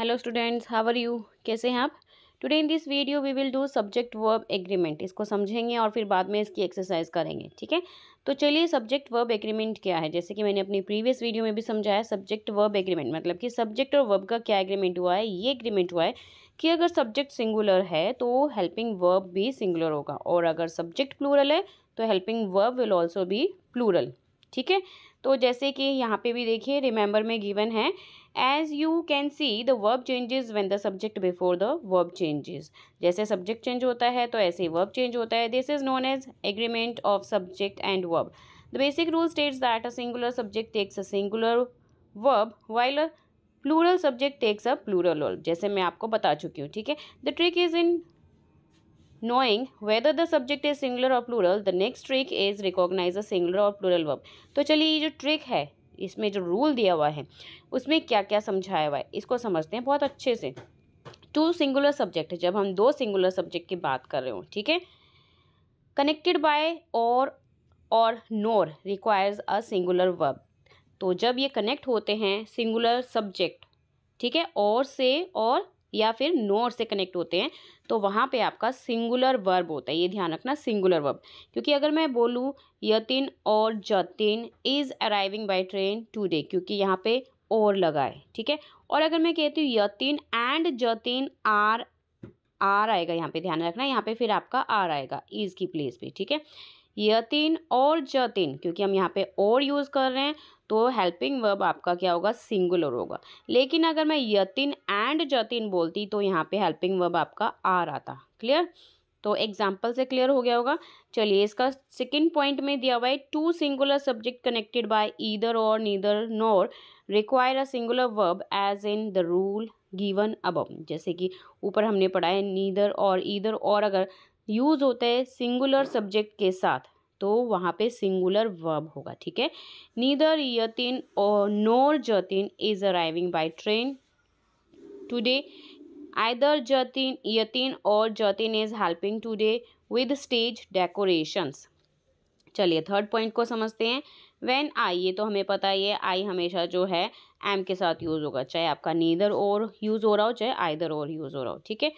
Hello students how are you कैसे हैं आप today in this video we will do subject verb agreement इसको समझेंगे और फिर बाद में इसकी एक्सरसाइज करेंगे ठीक है तो चलिए सब्जेक्ट वर्ब एग्रीमेंट क्या है जैसे कि मैंने अपनी प्रीवियस वीडियो में भी समझाया सब्जेक्ट वर्ब एग्रीमेंट मतलब कि सब्जेक्ट और वर्ब का क्या एग्रीमेंट हुआ है ये एग्रीमेंट हुआ है कि अगर सब्जेक्ट सिंगुलर है तो हेल्पिंग वर्ब भी सिंगुलर होगा और अगर सब्जेक्ट प्लूरल है तो हेल्पिंग वर्ब विल ऑल्सो भी प्लूरल ठीक है तो जैसे कि यहाँ पे भी देखिए रिमेंबर में गिवन है as you can see the verb changes when the subject before the verb changes जैसे सब्जेक्ट चेंज होता है तो ऐसे ही वर्ब चेंज होता है this is known as agreement of subject and verb the basic rule states that a singular subject takes a singular verb while a plural subject takes a plural verb जैसे मैं आपको बता चुकी हूँ ठीक है the trick is in knowing whether the subject is singular or plural the next trick is recognize a singular or plural verb तो चलिए ये जो trick है इसमें जो rule दिया हुआ है उसमें क्या क्या समझाया हुआ है इसको समझते हैं बहुत अच्छे से टू सिंगुलर सब्जेक्ट जब हम दो सिंगुलर सब्जेक्ट की बात कर रहे हो ठीक है connected by or or nor requires a singular verb तो जब ये कनेक्ट होते हैं सिंगुलर सब्जेक्ट ठीक है और से और या फिर नोर से कनेक्ट होते हैं तो वहाँ पे आपका सिंगुलर वर्ब होता है ये ध्यान रखना सिंगुलर वर्ब क्योंकि अगर मैं बोलूँ Yatin or Jatin is arriving by train today क्योंकि यहाँ पे और लगा है ठीक है और अगर मैं कहती हूँ Yatin and Jatin are are आएगा यहाँ पे ध्यान रखना यहाँ पे फिर आपका आर आएगा इज़ की प्लेस पे ठीक है यतिन और जतिन क्योंकि हम यहाँ पे और यूज़ कर रहे हैं तो हेल्पिंग वर्ब आपका क्या होगा सिंगुलर होगा लेकिन अगर मैं यतिन एंड जतिन बोलती तो यहाँ पे हेल्पिंग वर्ब आपका आ रहा था क्लियर तो एग्जाम्पल से क्लियर हो गया होगा चलिए इसका सेकेंड पॉइंट में दिया हुआ है two singular subject connected by either or neither nor require a singular verb as in the rule given अब जैसे कि ऊपर हमने पढ़ा है नीदर और ईदर और अगर यूज़ होता है सिंगुलर सब्जेक्ट के साथ तो वहाँ पे सिंगुलर वर्ब होगा ठीक है neither Yatin or nor Jatin is arriving by train today either Jatin Yatin or Jatin is helping today with stage decorations चलिए थर्ड पॉइंट को समझते हैं वैन आई ये तो हमें पता ही है आई हमेशा जो है एम के साथ यूज़ होगा चाहे आपका नीदर और यूज़ हो रहा हो चाहे आइदर और यूज़ हो रहा हो ठीक है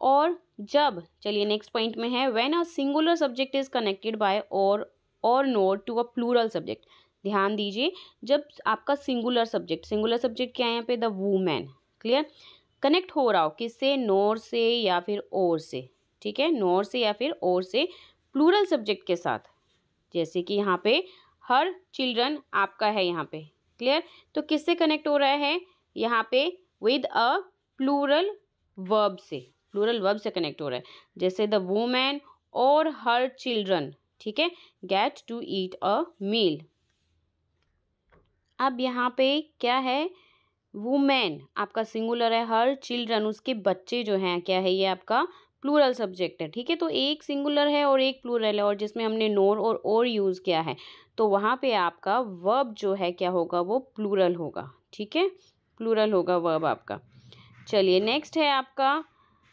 और जब चलिए नेक्स्ट पॉइंट में है when a singular subject is connected by or or nor to a plural subject ध्यान दीजिए जब आपका सिंगुलर सब्जेक्ट सिंगुलर सब्जेक्ट क्या है यहाँ पे द वूमेन क्लियर कनेक्ट हो रहा हो किससे नोर से या फिर और से ठीक है नोर से या फिर और से प्लूरल सब्जेक्ट के साथ जैसे कि यहाँ पे हर चिल्ड्रन आपका है यहाँ पे क्लियर तो किससे कनेक्ट हो रहा है यहाँ पे विद अ प्लूरल वर्ब से प्लूरल वर्ब से कनेक्ट हो रहा है जैसे द वूमेन और हर चिल्ड्रन ठीक है गेट टू ईट अ मील अब यहाँ पे क्या है वूमेन आपका सिंगुलर है हर चिल्ड्रन उसके बच्चे जो हैं क्या है ये आपका प्लूरल सब्जेक्ट है ठीक है तो एक सिंगुलर है और एक प्लूरल है और जिसमें हमने नोर और और यूज़ किया है तो वहाँ पे आपका वर्ब जो है क्या होगा वो प्लूरल होगा ठीक है प्लूरल होगा वर्ब आपका चलिए नेक्स्ट है आपका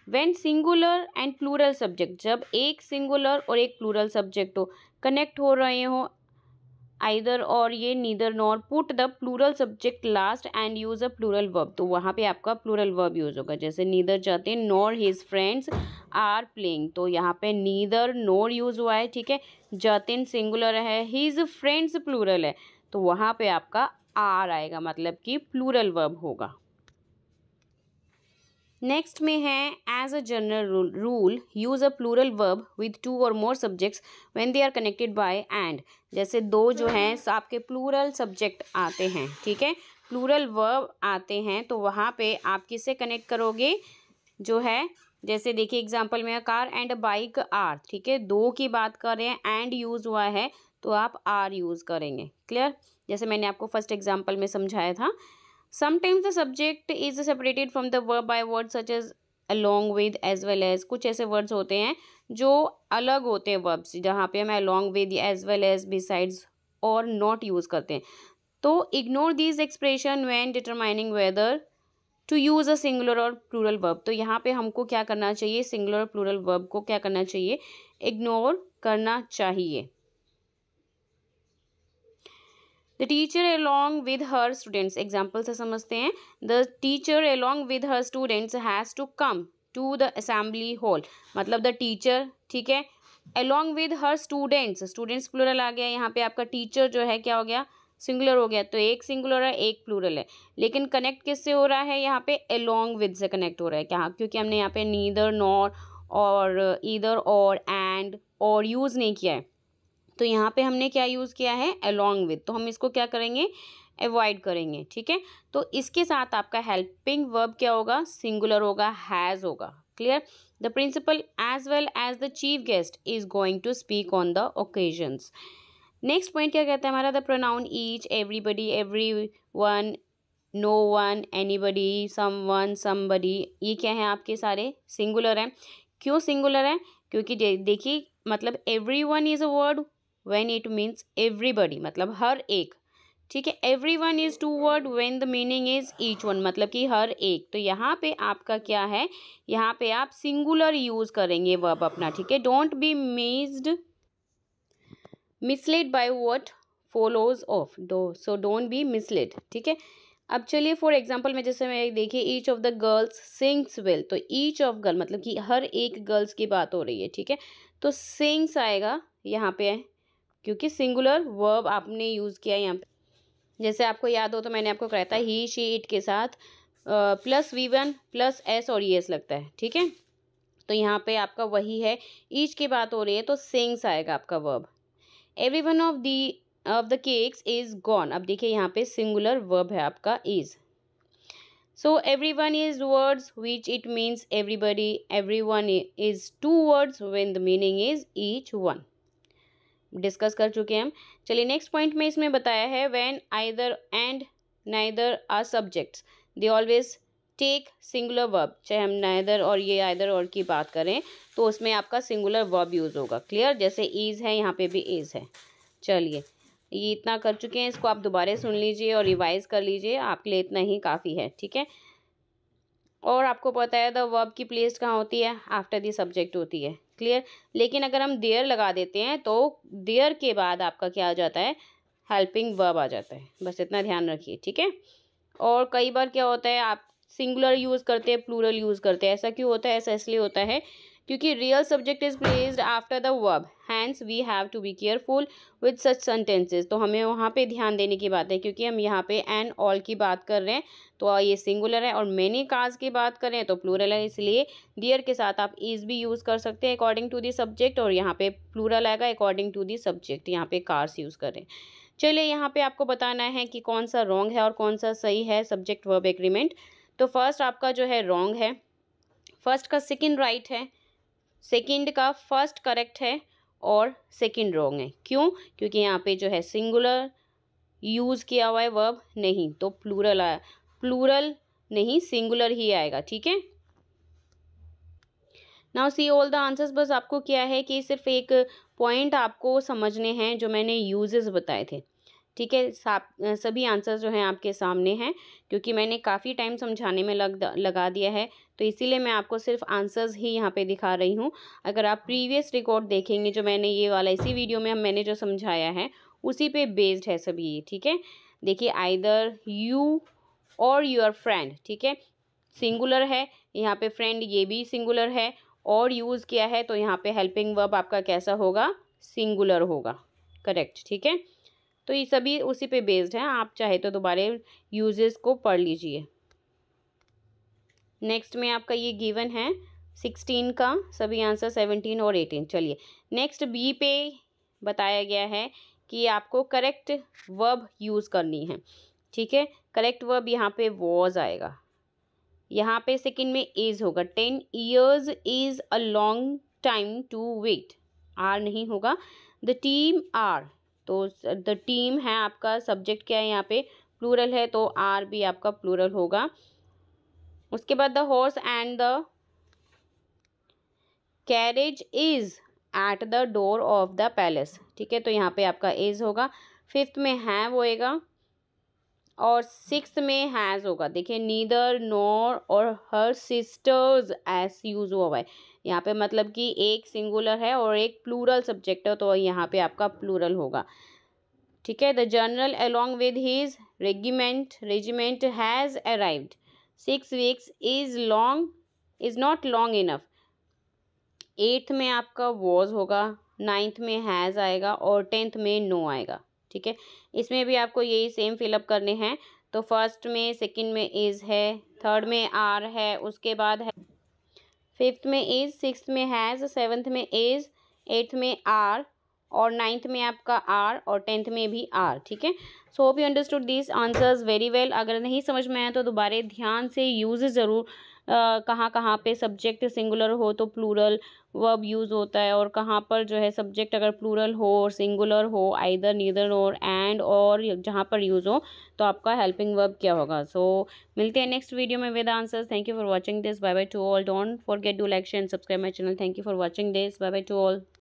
when singular and plural subject जब एक सिंगुलर और एक प्लूरल सब्जेक्ट हो कनेक्ट हो रहे हो आइदर और ये neither nor put the plural subject last and use a plural verb तो वहाँ पे आपका प्लूरल वर्ब यूज़ होगा जैसे नीदर जाते हैं nor his friends are playing तो यहाँ पे नीदर नॉर यूज़ हुआ है ठीक है जतिन सिंगुलर है हिज फ्रेंड्स प्लूरल है तो वहाँ पे आपका आर आएगा मतलब कि प्लूरल वर्ब होगा नेक्स्ट में है as a general rule use a plural verb with two or more subjects when they are connected by and जैसे दो जो हम्म। हैं आपके प्लूरल सब्जेक्ट आते हैं ठीक है प्लूरल वर्ब आते हैं तो वहाँ पे आप किसे कनेक्ट करोगे जो है जैसे देखिए एग्जाम्पल में कार एंड बाइक आर ठीक है दो की बात कर रहे हैं एंड यूज़ हुआ है तो आप आर यूज़ करेंगे क्लियर जैसे मैंने आपको फर्स्ट एग्जाम्पल में समझाया था sometimes the subject is separated from the verb by word such as along with as well as कुछ ऐसे वर्ड्स होते हैं जो अलग होते हैं वर्ब्स जहाँ पे हम along with as well as besides or not use करते हैं तो ignore this expression when determining whether to use a singular or plural verb तो यहाँ पे हमको क्या करना चाहिए सिंगुलर और प्लूरल वर्ब को क्या करना चाहिए इग्नोर करना चाहिए the teacher along with her students example से समझते हैं the teacher along with her students has to come to the assembly hall मतलब द टीचर ठीक है along with her students students plural आ गया यहाँ पे आपका टीचर जो है क्या हो गया सिंगुलर हो गया तो एक सिंगुलर है एक प्लूरल है लेकिन कनेक्ट किससे हो रहा है यहाँ पे एलोंग विद से कनेक्ट हो रहा है क्या क्योंकि हमने यहाँ पे नीदर नॉर और ईदर और एंड और यूज़ नहीं किया है तो यहाँ पे हमने क्या यूज़ किया है अलॉन्ग विथ तो हम इसको क्या करेंगे अवॉइड करेंगे ठीक है तो इसके साथ आपका हेल्पिंग वर्ब क्या होगा सिंगुलर होगा हैज़ होगा clear the principal as well as the chief guest is going to speak on the occasions next point क्या कहता है हमारा the pronoun each everybody every everyone no one anybody someone somebody ये क्या है आपके सारे singular हैं क्यों सिंगुलर हैं क्योंकि देखिए मतलब every one is a word when it means everybody मतलब हर एक ठीक है every one is two word when the meaning is each one मतलब कि हर एक तो यहाँ पे आपका क्या है यहाँ पे आप सिंगुलर यूज़ करेंगे वर्ब अपना ठीक है don't be missed misled by what follows of दो सो डोंट बी मिसलेड ठीक है अब चलिए फॉर एग्जाम्पल में जैसे मैं देखिए each of the girls sings well तो ईच ऑफ गर्ल मतलब कि हर एक गर्ल्स की बात हो रही है ठीक है तो सिंग्स आएगा यहाँ पे क्योंकि सिंगुलर वर्ब आपने यूज़ किया है यहाँ पे जैसे आपको याद हो तो मैंने आपको कहा था ही शी इट के साथ plus V one plus s or e S लगता है ठीक है तो यहाँ पे आपका वही है ईच की बात हो रही है तो सिंग्स आएगा आपका verb every one of the of the cakes is gone अब देखिए यहाँ पे सिंगुलर वर्ब है आपका is so every one is words which it means everybody every one is two words when the meaning is each one discuss कर चुके हैं हम चलिए नेक्स्ट पॉइंट में इसमें बताया है when either and neither are subjects they always take singular verb चाहे हम नाइदर और ये आइदर और की बात करें तो उसमें आपका सिंगुलर वर्ब यूज़ होगा क्लियर जैसे इज़ है यहाँ पे भी इज़ है चलिए ये इतना कर चुके हैं इसको आप दोबारा सुन लीजिए और रिवाइज कर लीजिए आपके लिए इतना ही काफ़ी है ठीक है और आपको पता है द वर्ब की प्लेस कहाँ होती है आफ्टर दी सब्जेक्ट होती है क्लियर लेकिन अगर हम देयर लगा देते हैं तो देयर के बाद आपका क्या आ जाता है हेल्पिंग वर्ब आ जाता है बस इतना ध्यान रखिए ठीक है और कई बार क्या होता है आप सिंगुलर यूज़ करते हैं प्लूरल यूज़ करते हैं ऐसा क्यों होता है ऐसा इसलिए होता है क्योंकि real subject is placed after the verb hence we have to be careful with such sentences तो हमें वहाँ पे ध्यान देने की बात है क्योंकि हम यहाँ पे एंड ऑल की बात कर रहे हैं तो ये सिंगुलर है और मैनी कार्स की बात करें तो प्लूरल है इसलिए दियर के साथ आप इज भी यूज़ कर सकते हैं अकॉर्डिंग टू दी सब्जेक्ट और यहाँ पे प्लूरल आएगा अकॉर्डिंग टू दी सब्जेक्ट यहाँ पे कार्स यूज़ करें चलिए यहाँ पे आपको बताना है कि कौन सा रॉन्ग है और कौन सा सही है सब्जेक्ट वर्ब एग्रीमेंट तो फर्स्ट आपका जो है रॉन्ग है फर्स्ट का सेकेंड राइट right है सेकेंड का फर्स्ट करेक्ट है और सेकेंड रॉन्ग है क्यों क्योंकि यहाँ पे जो है सिंगुलर यूज़ किया हुआ है वर्ब नहीं तो प्लूरल आया प्लूरल नहीं सिंगुलर ही आएगा ठीक है now see all the answers बस आपको क्या है कि सिर्फ एक पॉइंट आपको समझने हैं जो मैंने यूजेस बताए थे ठीक है सभी आंसर जो हैं आपके सामने हैं क्योंकि मैंने काफ़ी टाइम समझाने में लग लगा दिया है तो इसीलिए मैं आपको सिर्फ आंसर्स ही यहाँ पे दिखा रही हूँ अगर आप प्रीवियस रिकॉर्ड देखेंगे जो मैंने ये वाला इसी वीडियो में मैंने जो समझाया है उसी पे बेस्ड है सभी ये ठीक है देखिए either you or your friend ठीक है सिंगुलर है यहाँ पे फ्रेंड ये भी सिंगुलर है और यूज़ किया है तो यहाँ पे हेल्पिंग वर्ब आपका कैसा होगा सिंगुलर होगा करेक्ट ठीक है तो ये सभी उसी पे बेस्ड हैं आप चाहे तो दोबारा यूजेस को पढ़ लीजिए नेक्स्ट में आपका ये गिवन है सिक्सटीन का सभी आंसर सेवनटीन और एटीन चलिए नेक्स्ट बी पे बताया गया है कि आपको करेक्ट वर्ब यूज़ करनी है ठीक है करेक्ट वर्ब यहाँ पे वॉज आएगा यहाँ पे सेकंड में इज़ होगा ten years is a long time to wait are नहीं होगा द टीम आर तो द टीम है आपका सब्जेक्ट क्या है यहाँ पे प्लूरल है तो आर भी आपका प्लूरल होगा उसके बाद the horse and the carriage is at the door of the palace ठीक है तो यहाँ पे आपका इज़ होगा फिफ्थ में हैव होएगा और सिक्स में हैज़ होगा देखिए नीदर नोर और हर सिस्टर्स एस यूज़ हुआ है यहाँ पे मतलब कि एक सिंगुलर है और एक प्लूरल सब्जेक्ट है तो यहाँ पे आपका प्लूरल होगा ठीक है the general along with his regiment regiment has arrived six weeks is long is not long enough eighth में आपका वॉज होगा नाइन्थ में हैज़ आएगा और टेंथ में नो आएगा ठीक है इसमें भी आपको यही सेम फिलअप करने हैं तो फर्स्ट में सेकंड में इज़ है थर्ड में आर है उसके बाद है फिफ्थ में इज सिक्स में हैज़ सेवन्थ में इज एट्थ में आर और नाइन्थ में आपका आर और टेंथ में भी आर ठीक है so hope you understood this answers very well अगर नहीं समझ में आया तो दोबारा ध्यान से यूज़ ज़रूर कहाँ कहाँ पे सब्जेक्ट सिंगुलर हो तो प्लूरल वर्ब यूज़ होता है और कहाँ पर जो है सब्जेक्ट अगर प्लूरल हो और सिंगुलर हो आइदर नीदर और एंड और जहाँ पर यूज़ हो तो आपका हेल्पिंग वर्ब क्या होगा सो so, मिलते हैं नेक्स्ट वीडियो में with answers thank you for watching this bye bye to all don't forget do like share and subscribe my channel thank you for watching this bye bye to all